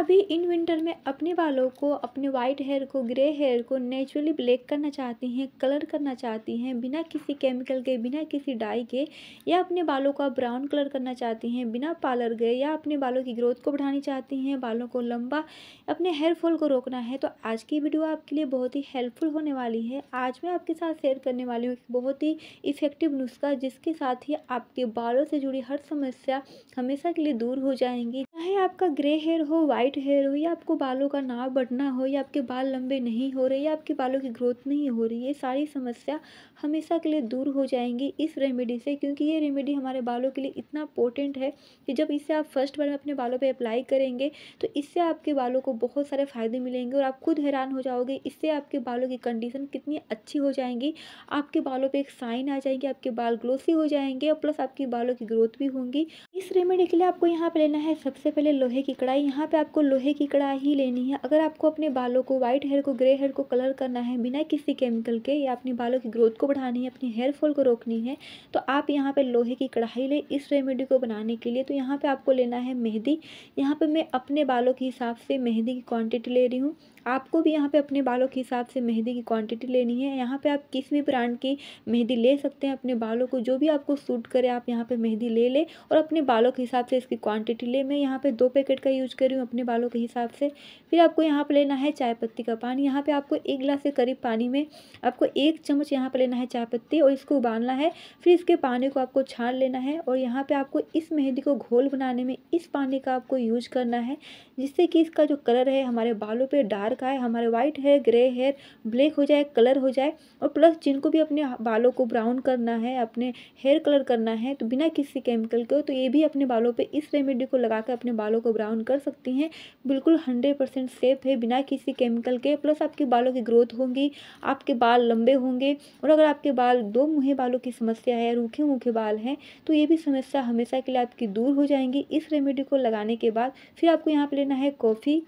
अभी in winter में अपने बालों को अपने वाइट हेयर को ग्रे हेयर को नेचुरली ब्लैक करना चाहती हैं कलर करना चाहती हैं बिना किसी केमिकल के बिना किसी डाई के या अपने बालों का ब्राउन कलर करना चाहती हैं बिना पार्लर गए या अपने बालों की ग्रोथ को बढ़ानी चाहती हैं बालों को लंबा अपने हेयर फॉल को रोकना है तो आज की वीडियो आपके लिए बहुत ही हेल्पफुल होने वाली है आज मैं आपके साथ शेयर करने वाली हूँ एक बहुत ही इफ़ेक्टिव नुस्खा जिसके साथ ही आपके बालों से जुड़ी हर समस्या हमेशा के लिए दूर हो जाएंगी आपका ग्रे हेयर हो वाइट हेयर हो या आपको बालों का नाव बढ़ना हो या आपके बाल लंबे नहीं हो रहे या आपके बालों की ग्रोथ नहीं हो रही ये सारी समस्या हमेशा के लिए दूर हो जाएंगी इस रेमेडी से क्योंकि ये रेमेडी हमारे बालों के लिए इतना पोटेंट है कि जब इसे आप फर्स्ट बार अपने बालों पर अप्लाई करेंगे तो इससे आपके बालों को बहुत सारे फ़ायदे मिलेंगे और आप खुद हैरान हो जाओगे इससे आपके बालों की कंडीशन कितनी अच्छी हो जाएंगी आपके बालों पर एक साइन आ जाएगी आपके बाल ग्लोसी हो जाएंगे और प्लस आपके बालों की ग्रोथ भी होंगी इस रेमेडी के लिए आपको यहाँ पर लेना है सबसे पहले लिए लोहे की कढ़ाई यहाँ पे आपको लोहे की कढ़ाई ही लेनी है अगर आपको अपने बालों को वाइट हेयर को ग्रे हेयर को कलर करना है बिना किसी केमिकल के या अपने बालों की ग्रोथ को बढ़ानी है अपनी हेयर फॉल को रोकनी है तो आप यहाँ पे लोहे की कढ़ाई लें इस रेमेडी को बनाने के लिए तो यहाँ पर आपको लेना है मेहंदी यहाँ पर मैं अपने बालों के हिसाब से मेहंदी की क्वान्टिटी ले रही हूँ आपको भी यहाँ पे अपने बालों के हिसाब से मेहंदी की क्वांटिटी लेनी है यहाँ पे आप किस भी ब्रांड की मेहंदी ले सकते हैं अपने बालों को जो भी आपको सूट करे आप यहाँ पे मेहंदी ले लें और अपने बालों के हिसाब से इसकी क्वांटिटी ले मैं यहाँ पे दो पैकेट का यूज कर रही हूँ अपने बालों के हिसाब से फिर आपको यहाँ पर लेना है चाय पत्ती का पानी यहाँ पर आपको एक गिलास के करीब पानी में आपको एक चम्मच यहाँ पर लेना है चाय पत्ती और इसको उबालना है फिर इसके पानी को आपको छान लेना है और यहाँ पर आपको इस मेहंदी को घोल बनाने में इस पानी का आपको यूज करना है जिससे कि इसका जो कलर है हमारे बालों पर डार्क डार्क का है हमारे व्हाइट है ग्रे हेयर ब्लैक हो जाए कलर हो जाए और प्लस जिनको भी अपने बालों को ब्राउन करना है अपने हेयर कलर करना है तो बिना किसी केमिकल के तो ये भी अपने बालों पे इस रेमेडी को लगा कर अपने बालों को ब्राउन कर सकती हैं बिल्कुल हंड्रेड परसेंट सेफ है बिना किसी केमिकल के प्लस आपके बालों की ग्रोथ होंगी आपके बाल लंबे होंगे और अगर आपके बाल दो मुँहे बालों की समस्या है रूखे मूखे बाल हैं तो ये भी समस्या हमेशा के लिए आपकी दूर हो जाएंगी इस रेमेडी को लगाने के बाद फिर आपको यहाँ पर लेना है कॉफ़ी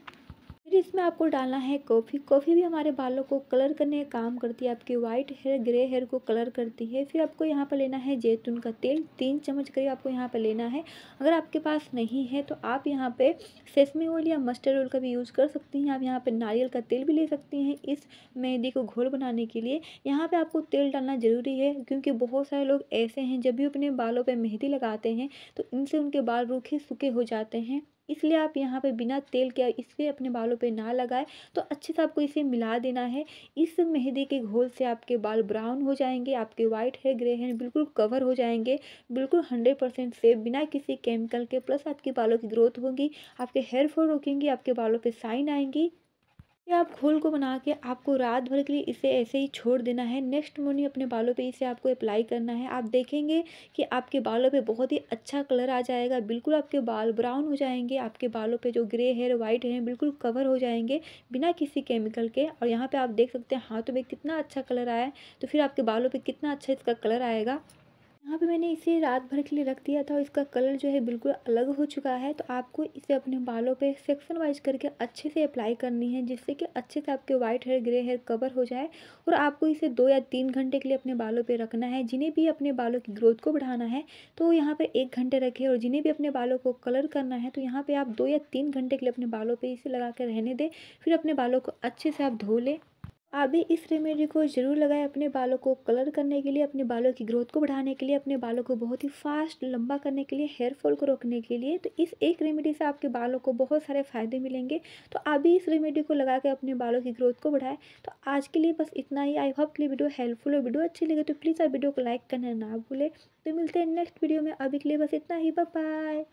फिर इसमें आपको डालना है कॉफ़ी कॉफ़ी भी हमारे बालों को कलर करने का काम करती है आपकी वाइट हेयर ग्रे हेयर को कलर करती है फिर आपको यहाँ पर लेना है जैतून का तेल तीन चम्मच करीब आपको यहाँ पर लेना है अगर आपके पास नहीं है तो आप यहाँ पे सेसमी ऑयल या मस्टर्ड ऑयल का भी यूज़ कर सकती हैं आप यहाँ पर नारियल का तेल भी ले सकती हैं इस मेहंदी को घोल बनाने के लिए यहाँ पर आपको तेल डालना ज़रूरी है क्योंकि बहुत सारे लोग ऐसे हैं जब भी अपने बालों पर मेहंदी लगाते हैं तो इनसे उनके बाल रूखे सूखे हो जाते हैं इसलिए आप यहाँ पे बिना तेल के इसे अपने बालों पे ना लगाएं तो अच्छे से आपको इसे मिला देना है इस मेहंदी के घोल से आपके बाल ब्राउन हो जाएंगे आपके वाइट हेयर ग्रे है बिल्कुल कवर हो जाएंगे बिल्कुल हंड्रेड परसेंट सेफ बिना किसी केमिकल के प्लस आपके बालों की ग्रोथ होगी आपके हेयर फॉल रोकेंगी आपके बालों पर साइन आएंगी या आप घोल को बना के आपको रात भर के लिए इसे ऐसे ही छोड़ देना है नेक्स्ट मॉर्निंग अपने बालों पे इसे आपको अप्लाई करना है आप देखेंगे कि आपके बालों पे बहुत ही अच्छा कलर आ जाएगा बिल्कुल आपके बाल ब्राउन हो जाएंगे आपके बालों पे जो ग्रे हेयर वाइट हेयर बिल्कुल कवर हो जाएंगे बिना किसी केमिकल के और यहाँ पर आप देख सकते हैं हाथों में कितना अच्छा कलर आया तो फिर आपके बालों पर कितना अच्छा इसका कलर आएगा यहाँ पे मैंने इसे रात भर के लिए रख दिया था और इसका कलर जो है बिल्कुल अलग हो चुका है तो आपको इसे अपने बालों पे सेक्शन वाइज करके अच्छे से अप्लाई करनी है जिससे कि अच्छे से आपके white hair grey hair cover हो जाए और आपको इसे दो या तीन घंटे के लिए अपने बालों पे रखना है जिन्हें भी अपने बालों की ग्रोथ को बढ़ाना है तो यहाँ पर एक घंटे रखे और जिन्हें भी अपने बालों को कलर करना है तो यहाँ पर आप दो या तीन घंटे के लिए अपने बालों पर इसे लगा कर रहने दें फिर अपने बालों को अच्छे से आप धो लें आप भी इस रेमेडी को ज़रूर लगाएं अपने बालों को कलर करने के लिए अपने बालों की ग्रोथ को बढ़ाने के लिए अपने बालों को बहुत ही फास्ट लंबा करने के लिए हेयर फॉल को रोकने के लिए तो इस एक रेमेडी से आपके बालों को बहुत सारे फ़ायदे मिलेंगे तो आप भी इस रेमेडी को लगा के अपने बालों की ग्रोथ को बढ़ाएं तो आज के लिए बस इतना ही आई होप के लिए वीडियो हेल्पफुल और वीडियो अच्छी लगे तो प्लीज़ आप वीडियो को लाइक करना ना भूलें तो मिलते हैं नेक्स्ट वीडियो में अभी के लिए बस इतना ही बाय